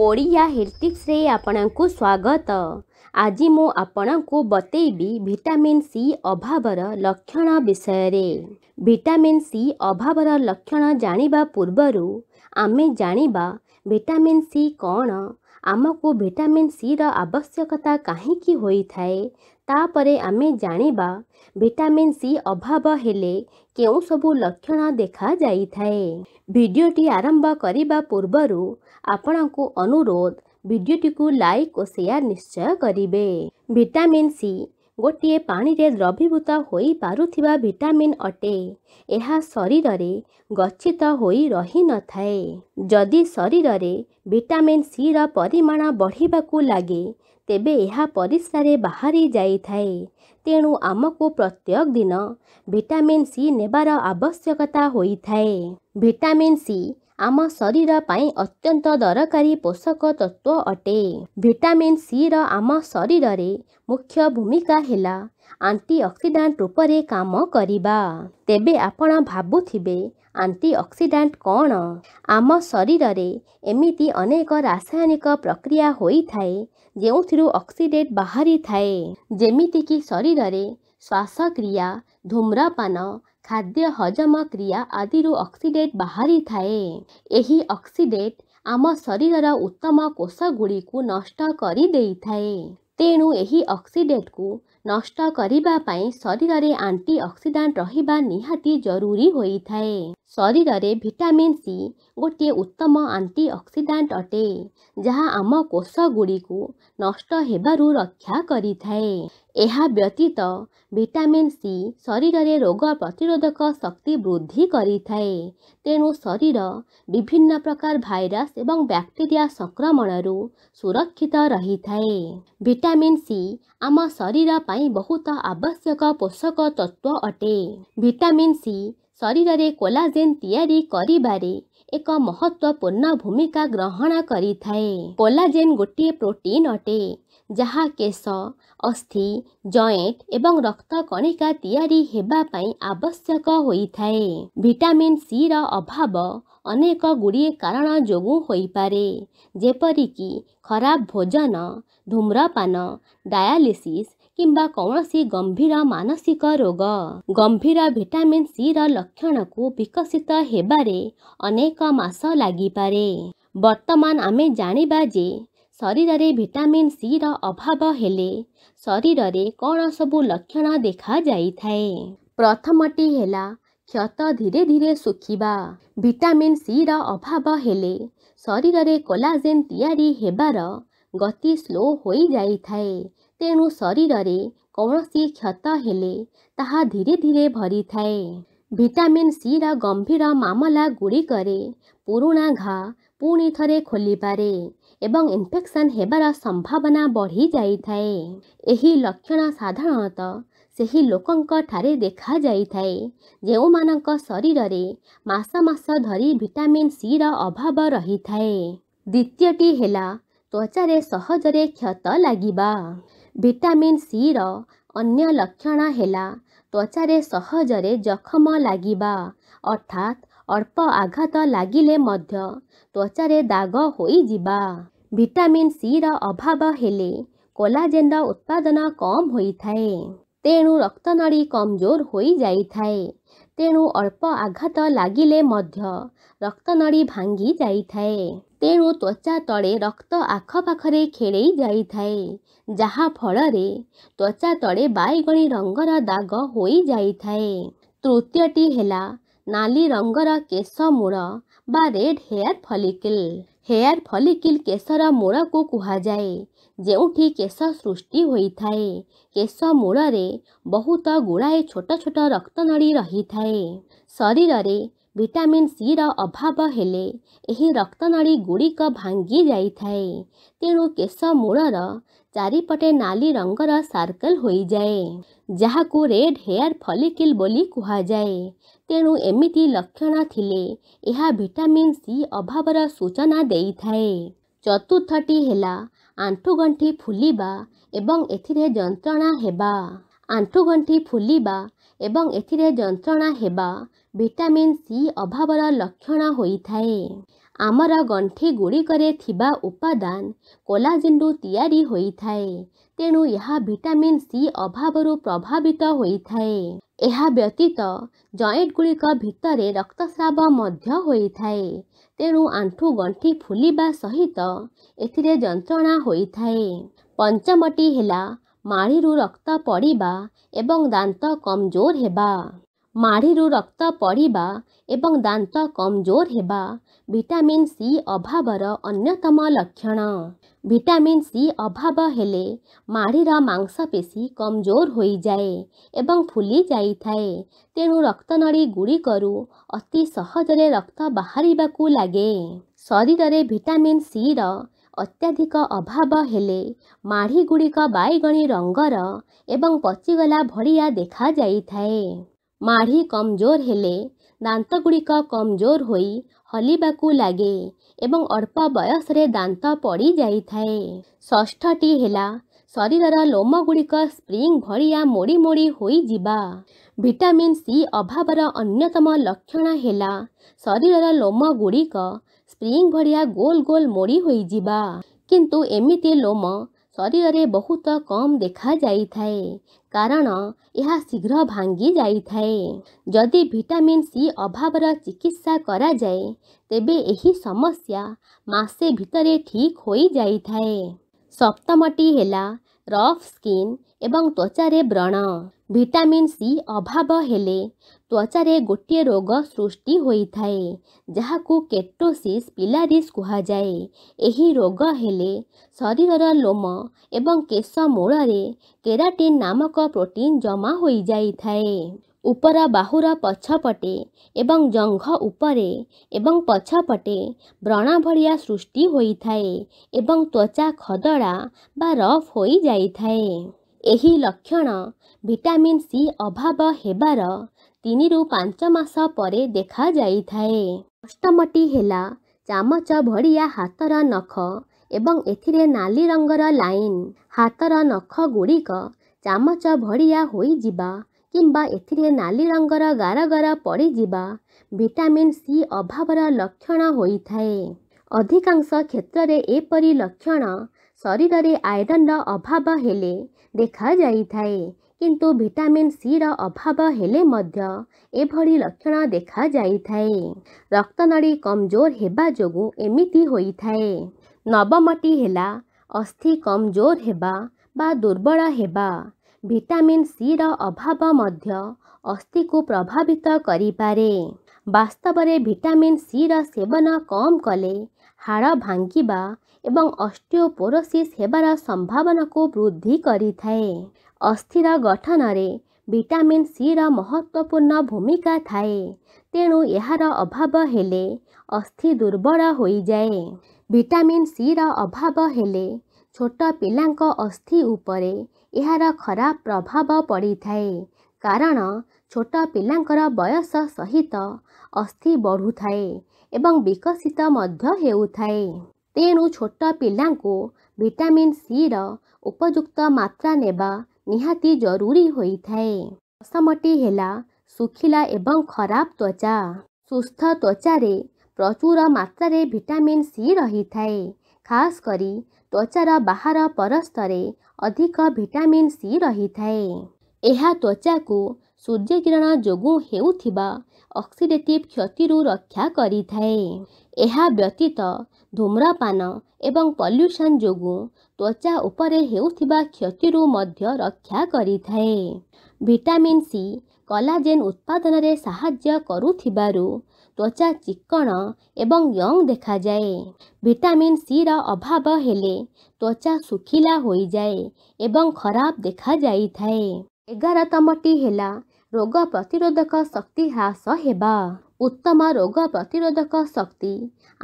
Odia health tips आपण को स्वागत आज मुझे बतेबी भिटामिन सी अभाव लक्षण विषय भिटामिन सी अभावर लक्षण जानवा पूर्वर आम जानवा भिटामिन सी कौन आम को भिटामिन सी रवश्यकता कहीं तापर आम जाणवा भिटामिन सी अभाव हेले के सब लक्षण देखा जाए भिडटी आरंभ करने पूर्व आपण को अनुरोध भिडटी को लाइक और शेयर निश्चय करे भिटामिन सी ଗୋଟିଏ ପାଣିରେ ଦ୍ରବୀଭୂତ ହୋଇପାରୁଥିବା ଭିଟାମିନ୍ ଅଟେ ଏହା ଶରୀରରେ ଗଚ୍ଛିତ ହୋଇ ରହିନଥାଏ ଯଦି ଶରୀରରେ ଭିଟାମିନ୍ ସିର ପରିମାଣ ବଢ଼ିବାକୁ ଲାଗେ ତେବେ ଏହା ପରିସ୍ରାରେ ବାହାରି ଯାଇଥାଏ ତେଣୁ ଆମକୁ ପ୍ରତ୍ୟେକ ଦିନ ଭିଟାମିନ୍ ସି ନେବାର ଆବଶ୍ୟକତା ହୋଇଥାଏ ଭିଟାମିନ୍ ସି ଆମ ଶରୀର ପାଇଁ ଅତ୍ୟନ୍ତ ଦରକାରୀ ପୋଷକ ତତ୍ତ୍ୱ ଅଟେ ଭିଟାମିନ୍ ସିର ଆମ ଶରୀରରେ ମୁଖ୍ୟ ଭୂମିକା ହେଲା ଆଣ୍ଟିଅକ୍ସିଡ଼ାଣ୍ଟ ରୂପରେ କାମ କରିବା ତେବେ ଆପଣ ଭାବୁଥିବେ ଆଣ୍ଟିଅକ୍ସିଡ଼ାଣ୍ଟ କ'ଣ ଆମ ଶରୀରରେ ଏମିତି ଅନେକ ରାସାୟନିକ ପ୍ରକ୍ରିୟା ହୋଇଥାଏ ଯେଉଁଥିରୁ ଅକ୍ସିଡ଼େଟ୍ ବାହାରିଥାଏ ଯେମିତିକି ଶରୀରରେ ଶ୍ୱାସକ୍ରିୟା ଧୂମ୍ରପାନ ଖାଦ୍ୟ ହଜମ କ୍ରିୟା ଆଦିରୁ ଅକ୍ସିଡେଟ୍ ବାହାରିଥାଏ ଏହି ଅକ୍ସିଡେଟ୍ ଆମ ଶରୀରର ଉତ୍ତମ କୋଷ ଗୁଡ଼ିକୁ ନଷ୍ଟ କରିଦେଇଥାଏ ତେଣୁ ଏହି ଅକ୍ସିଡେଟ୍କୁ ନଷ୍ଟ କରିବା ପାଇଁ ଶରୀରରେ ଆଣ୍ଟି ଅକ୍ସିଡାଣ୍ଟ ରହିବା ନିହାତି ଜରୁରୀ ହୋଇଥାଏ शरीरे भिटामिन सी गोटे उत्तम आन्टी अक्सिडाट अटे जहाँ आम कोषगुडीको नष्ट रक्षाकरिए यहाँत भिटामिन सी शरीर रोग प्रतिरोधक शक्ति वृद्धि गरिए त शरीर विभिन्न प्रकार भाइरस ए ब्याक्टेरी सङ्क्रमणहरू सुरक्षित रहिथाए भिटामिन् सि आम शरीरप बहुत आवश्यक पोषक तत्व अटे भिटामिन सी ଶରୀରରେ କୋଲାଜେନ୍ ତିଆରି କରିବାରେ ଏକ ମହତ୍ତ୍ୱପୂର୍ଣ୍ଣ ଭୂମିକା ଗ୍ରହଣ କରିଥାଏ କୋଲାଜେନ୍ ଗୋଟିଏ ପ୍ରୋଟିନ୍ ଅଟେ ଯାହା କେଶ ଅସ୍ଥି ଜଏଣ୍ଟ ଏବଂ ରକ୍ତକଣିକା ତିଆରି ହେବା ପାଇଁ ଆବଶ୍ୟକ ହୋଇଥାଏ ଭିଟାମିନ୍ ସିର ଅଭାବ ଅନେକ ଗୁଡ଼ିଏ କାରଣ ଯୋଗୁଁ ହୋଇପାରେ ଯେପରିକି ଖରାପ ଭୋଜନ ଧୂମ୍ରପାନ ଡାୟାଲିସିସ୍ कणसी गम्भीर मानसिक रोग गम्भीर भिटामिन् सिर लक्षणको बिकसित हवारे अनेक मास लागे बर्तमान आमे जाँदा शरीर भिटामिन सी सिर अभाव हो शरीरे कुरु लक्षण देखा देखाइ प्रथमटी होलात धीर धिर शुखि भिटामिन् सिर अभाव हो शरीरे कोलाजेन्ति तिरि हो गति स्लो स्लोल हुए ତେଣୁ ଶରୀରରେ କୌଣସି କ୍ଷତ ହେଲେ ତାହା ଧୀରେ ଧୀରେ ଭରିଥାଏ ଭିଟାମିନ୍ ସିର ଗମ୍ଭୀର ମାମଲା ଗୁଡ଼ିକରେ ପୁରୁଣା ଘା ପୁଣି ଥରେ ଖୋଲିପାରେ ଏବଂ ଇନଫେକ୍ସନ୍ ହେବାର ସମ୍ଭାବନା ବଢ଼ିଯାଇଥାଏ ଏହି ଲକ୍ଷଣ ସାଧାରଣତଃ ସେହି ଲୋକଙ୍କ ଠାରେ ଦେଖାଯାଇଥାଏ ଯେଉଁମାନଙ୍କ ଶରୀରରେ ମାସ ମାସ ଧରି ଭିଟାମିନ୍ ସିର ଅଭାବ ରହିଥାଏ ଦ୍ୱିତୀୟଟି ହେଲା ତ୍ୱଚାରେ ସହଜରେ କ୍ଷତ ଲାଗିବା भिटामिन सी रो अन्य लक्षण हेला त्वचा रे सहज रे जखम लागिबा अर्थात अल्प आघात लागिले मध्य त्वचा रे दाग होई जिबा विटामिन सी रो अभाव हेले कोलाजेन रो उत्पादन कम होई थाए तेनु रक्तनाडी कमजोर होई जाई थाए ତେଣୁ ଅଳ୍ପ ଆଘାତ ଲାଗିଲେ ମଧ୍ୟ ରକ୍ତନଳୀ ଭାଙ୍ଗି ଯାଇଥାଏ ତେଣୁ ତ୍ୱଚା ତଳେ ରକ୍ତ ଆଖପାଖରେ ଖେଳେଇ ଯାଇଥାଏ ଯାହାଫଳରେ ତ୍ୱଚା ତଳେ ବାଇଗଣୀ ରଙ୍ଗର ଦାଗ ହୋଇଯାଇଥାଏ ତୃତୀୟଟି ହେଲା ନାଲି ରଙ୍ଗର କେଶ ମୂଳ ବା red hair follicle hair follicle କେଶର ମୂଳକୁ କୁହାଯାଏ ଯେଉଁଠି କେଶ ସୃଷ୍ଟି ହୋଇଥାଏ କେଶ ମୂଳରେ ବହୁତ ଗୁଡ଼ାଏ ଛୋଟ ଛୋଟ ରକ୍ତନଳୀ ରହିଥାଏ ଶରୀରରେ ଭିଟାମିନ୍ ସିର ଅଭାବ ହେଲେ ଏହି ରକ୍ତନଳୀ ଗୁଡ଼ିକ ଭାଙ୍ଗି ଯାଇଥାଏ ତେଣୁ କେଶ ମୂଳର ଚାରିପଟେ ନାଲି ରଙ୍ଗର ସାର୍କଲ ହୋଇଯାଏ ଯାହାକୁ ରେଡ୍ ହେୟାର ଫଲିକିଲ୍ ବୋଲି କୁହାଯାଏ ତେଣୁ ଏମିତି ଲକ୍ଷଣ ଥିଲେ ଏହା ଭିଟାମିନ୍ ସି ଅଭାବର ସୂଚନା ଦେଇଥାଏ ଚତୁର୍ଥଟି ହେଲା ଆଣ୍ଠୁଗଣ୍ଠି ଫୁଲିବା ଏବଂ ଏଥିରେ ଯନ୍ତ୍ରଣା ହେବା ଆଣ୍ଠୁଗଣ୍ଠି ଫୁଲିବା ଏବଂ ଏଥିରେ ଯନ୍ତ୍ରଣା ହେବା ଭିଟାମିନ୍ ସି ଅଭାବର ଲକ୍ଷଣ ହୋଇଥାଏ ଆମର ଗଣ୍ଠି ଗୁଡ଼ିକରେ ଥିବା ଉପାଦାନ କୋଲାଜିନ୍ରୁ ତିଆରି ହୋଇଥାଏ ତେଣୁ ଏହା ଭିଟାମିନ୍ ସି ଅଭାବରୁ ପ୍ରଭାବିତ ହୋଇଥାଏ ଏହା ବ୍ୟତୀତ ଜଏଣ୍ଟ ଗୁଡ଼ିକ ଭିତରେ ରକ୍ତସ୍ରାବ ମଧ୍ୟ ହୋଇଥାଏ ତେଣୁ ଆଣ୍ଠୁ ଗଣ୍ଠି ଫୁଲିବା ସହିତ ଏଥିରେ ଯନ୍ତ୍ରଣା ହୋଇଥାଏ ପଞ୍ଚମଟି ହେଲା ମାଳିରୁ ରକ୍ତ ପଡ଼ିବା ଏବଂ ଦାନ୍ତ କମଜୋର ହେବା माढिरू रक्त पढिवा कमजोर हेर्टामिन् सि सी अभावर अन्यतम लक्षण भिटामिन् सी अभाव माढिर मांस पेशी कमजोर एवं फुली हुँदा थाए तेणु रक्त नडी गुडिकु अति सहजले रक्त बाहुवा लागे शरीरे सी सिर अत्याधिक अभाव हेले माढ़ी हो बेगणी रङ्गर ए पचिगला भिया देखाइ ମାଢ଼ି କମଜୋର ହେଲେ ଦାନ୍ତଗୁଡ଼ିକ କମଜୋର ହୋଇ ହଲିବାକୁ ଲାଗେ ଏବଂ ଅଳ୍ପ ବୟସରେ ଦାନ୍ତ ପଡ଼ିଯାଇଥାଏ ଷଷ୍ଠଟି ହେଲା ଶରୀରର ଲୋମଗୁଡ଼ିକ ସ୍ପ୍ରିଙ୍ଗ ଭଳିଆ ମୋଡ଼ି ମୋଡ଼ି ହୋଇଯିବା ଭିଟାମିନ୍ ସି ଅଭାବର ଅନ୍ୟତମ ଲକ୍ଷଣ ହେଲା ଶରୀରର ଲୋମଗୁଡ଼ିକ ସ୍ପ୍ରିଙ୍ଗ ଭଳିଆ ଗୋଲ ଗୋଲ ମୋଡ଼ି ହୋଇଯିବା କିନ୍ତୁ ଏମିତି ଲୋମ शरीर में बहुत कम देखा जाए थाए। कारण यह शीघ्र भांगी जाए थाए। जदि भिटामिन सी अभाव चिकित्सा करा जाए तबे यही समस्या मासे भितरे ठीक हो जाए थाए। सप्तमटी है रफ स्किन एवं त्वचार व्रण भिटामिन सी अभाव हेले ତ୍ୱଚାରେ ଗୋଟିଏ ରୋଗ ସୃଷ୍ଟି ହୋଇଥାଏ ଯାହାକୁ କେଟୋସିସ୍ ପିଲାରିସ୍ କୁହାଯାଏ ଏହି ରୋଗ ହେଲେ ଶରୀରର ଲୋମ ଏବଂ କେଶ ମୂଳରେ କେରାଟିନ୍ ନାମକ ପ୍ରୋଟିନ୍ ଜମା ହୋଇଯାଇଥାଏ ଉପର ବାହୁର ପଛପଟେ ଏବଂ ଜଙ୍ଘ ଉପରେ ଏବଂ ପଛପଟେ ବ୍ରଣ ଭଳିଆ ସୃଷ୍ଟି ହୋଇଥାଏ ଏବଂ ତ୍ୱଚା ଖଦଡ଼ା ବା ରଫ୍ ହୋଇଯାଇଥାଏ ଏହି ଲକ୍ଷଣ ଭିଟାମିନ୍ ସି ଅଭାବ ହେବାର ତିନିରୁ ପାଞ୍ଚ ମାସ ପରେ ଦେଖାଯାଇଥାଏ ଅଷ୍ଟମଟି ହେଲା ଚାମଚ ଭଳିଆ ହାତର ନଖ ଏବଂ ଏଥିରେ ନାଲି ରଙ୍ଗର ଲାଇନ୍ ହାତର ନଖ ଗୁଡ଼ିକ ଚାମଚ ଭଳିଆ ହୋଇଯିବା କିମ୍ବା ଏଥିରେ ନାଲି ରଙ୍ଗର ଗାରଗର ପଡ଼ିଯିବା ଭିଟାମିନ୍ ସି ଅଭାବର ଲକ୍ଷଣ ହୋଇଥାଏ ଅଧିକାଂଶ କ୍ଷେତ୍ରରେ ଏପରି ଲକ୍ଷଣ ଶରୀରରେ ଆଇରନ୍ର ଅଭାବ ହେଲେ ଦେଖାଯାଇଥାଏ किंतु भिटामिन सी रभाव एभरी लक्षण देखा जाए रक्त नड़ी कमजोर होगा जो एमती नवमटी है अस्थि कमजोर होगा बा दुर्बल होगा भिटामिन सी रभाव अस्थि को प्रभावित करे बास्तव में भिटामिन सी रेवन कम कले हाड़ भांग अस्टिओपोरोसीस होवार संभावना को वृद्धि करें अस्थिर गठनरे सी सिर महत्त्वपूर्ण भूमिका थाए तेणु यहाँ अभाव हेले अस्थि दुर्बल सी सिर अभाव हेले अस्थि उपरे यहाँ खराब प्रभाव थाए कारण छोट वयस सहित अस्थि बढु थाए एवं विकसित मध्य हेउ एसित तेणु छोट पिला सी सिर उपयुक्त मात्रा नेबा निहाति जरूरी होई थाए असमटी हेला सुखिला एवं खराब त्वचा सुस्थ त्वचा रे प्रचुर मात्रा रे विटामिन सी रही थाए खास करी त्वचा रा बाहर परस्तरे अधिक भिटामिन सी रही थाए एहा त्वचा को सूर्य किरण जोगु हेउथिबा ऑक्सीडेटिव क्षति रु रक्षा करी एहा व्यतीत ଧୂମ୍ରପାନ ଏବଂ ପଲ୍ୟୁସନ୍ ଯୋଗୁଁ ତ୍ୱଚା ଉପରେ ହେଉଥିବା କ୍ଷତିରୁ ମଧ୍ୟ ରକ୍ଷା କରିଥାଏ ଭିଟାମିନ୍ ସି କଲାଜେନ୍ ଉତ୍ପାଦନରେ ସାହାଯ୍ୟ କରୁଥିବାରୁ ତ୍ୱଚା ଚିକ୍କଣ ଏବଂ ୟଙ୍ଗ ଦେଖାଯାଏ ଭିଟାମିନ୍ ସିର ଅଭାବ ହେଲେ ତ୍ୱଚା ଶୁଖିଲା ହୋଇଯାଏ ଏବଂ ଖରାପ ଦେଖାଯାଇଥାଏ ଏଗାରତମଟି ହେଲା ରୋଗ ପ୍ରତିରୋଧକ ଶକ୍ତି ହ୍ରାସ ହେବା ଉତ୍ତମ ରୋଗ ପ୍ରତିରୋଧକ ଶକ୍ତି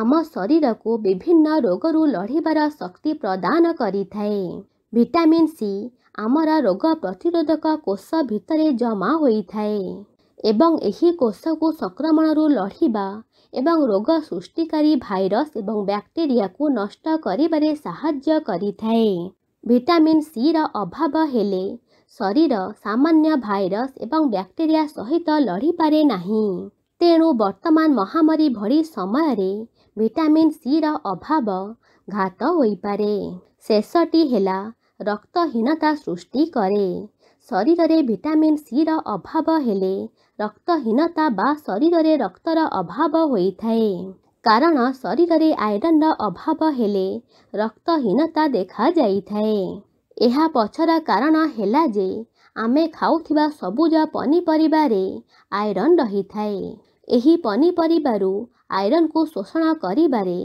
ଆମ ଶରୀରକୁ ବିଭିନ୍ନ ରୋଗରୁ ଲଢ଼ିବାର ଶକ୍ତି ପ୍ରଦାନ କରିଥାଏ ଭିଟାମିନ୍ ସି ଆମର ରୋଗ ପ୍ରତିରୋଧକ କୋଷ ଭିତରେ ଜମା ହୋଇଥାଏ ଏବଂ ଏହି କୋଷକୁ ସଂକ୍ରମଣରୁ ଲଢ଼ିବା ଏବଂ ରୋଗ ସୃଷ୍ଟିକାରୀ ଭାଇରସ୍ ଏବଂ ବ୍ୟାକ୍ଟେରିଆକୁ ନଷ୍ଟ କରିବାରେ ସାହାଯ୍ୟ କରିଥାଏ ଭିଟାମିନ୍ ସିର ଅଭାବ ହେଲେ ଶରୀର ସାମାନ୍ୟ ଭାଇରସ୍ ଏବଂ ବ୍ୟାକ୍ଟେରିଆ ସହିତ ଲଢ଼ିପାରେ ନାହିଁ ତେଣୁ ବର୍ତ୍ତମାନ ମହାମାରୀ ଭଳି ସମୟରେ ଭିଟାମିନ୍ ସିର ଅଭାବ ଘାତ ହୋଇପାରେ ଶେଷଟି ହେଲା ରକ୍ତହୀନତା ସୃଷ୍ଟି କରେ ଶରୀରରେ ଭିଟାମିନ୍ ସିର ଅଭାବ ହେଲେ ରକ୍ତହୀନତା ବା ଶରୀରରେ ରକ୍ତର ଅଭାବ ହୋଇଥାଏ କାରଣ ଶରୀରରେ ଆଇରନ୍ର ଅଭାବ ହେଲେ ରକ୍ତହୀନତା ଦେଖାଯାଇଥାଏ ଏହା ପଛର କାରଣ ହେଲା ଯେ ଆମେ ଖାଉଥିବା ସବୁଜ ପନିପରିବାରେ ଆଇରନ୍ ରହିଥାଏ ଏହି ପନିପରିବାରୁ ଆଇରନ୍କୁ ଶୋଷଣ କରିବାରେ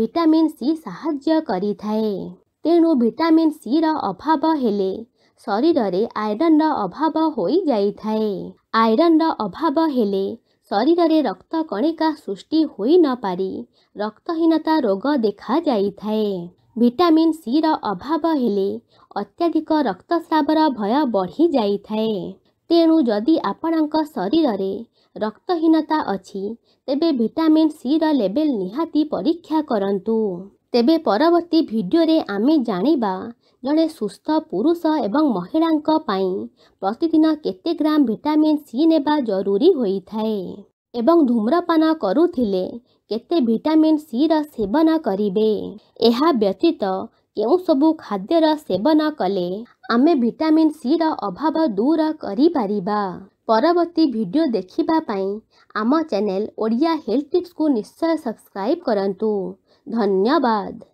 ଭିଟାମିନ୍ ସି ସାହାଯ୍ୟ କରିଥାଏ ତେଣୁ ଭିଟାମିନ୍ ସିର ଅଭାବ ହେଲେ ଶରୀରରେ ଆଇରନ୍ର ଅଭାବ ହୋଇଯାଇଥାଏ ଆଇରନ୍ର ଅଭାବ ହେଲେ ଶରୀରରେ ରକ୍ତ କଣିକା ସୃଷ୍ଟି ହୋଇନପାରି ରକ୍ତହୀନତା ରୋଗ ଦେଖାଯାଇଥାଏ ଭିଟାମିନ୍ ସିର ଅଭାବ ହେଲେ ଅତ୍ୟଧିକ ରକ୍ତସ୍ରାବର ଭୟ ବଢ଼ିଯାଇଥାଏ ତେଣୁ ଯଦି ଆପଣଙ୍କ ଶରୀରରେ ରକ୍ତହୀନତା ଅଛି ତେବେ ଭିଟାମିନ୍ ସିର ଲେବେଲ୍ ନିହାତି ପରୀକ୍ଷା କରନ୍ତୁ ତେବେ ପରବର୍ତ୍ତୀ ଭିଡ଼ିଓରେ ଆମେ ଜାଣିବା ଜଣେ ସୁସ୍ଥ ପୁରୁଷ ଏବଂ ମହିଳାଙ୍କ ପାଇଁ ପ୍ରତିଦିନ କେତେ ଗ୍ରାମ ଭିଟାମିନ୍ ସି ନେବା ଜରୁରୀ ହୋଇଥାଏ एवं धूम्रपान करूटामिन सी रेवन करे व्यतीत केबू खाद्यर सेवन कले आम भिटामिन सी रभाव दूर करवर्ती भिड देखापी आम चेल ओडिया हेल्थ टीप्स को निश्चय सब्सक्राइब करूँ धन्यवाद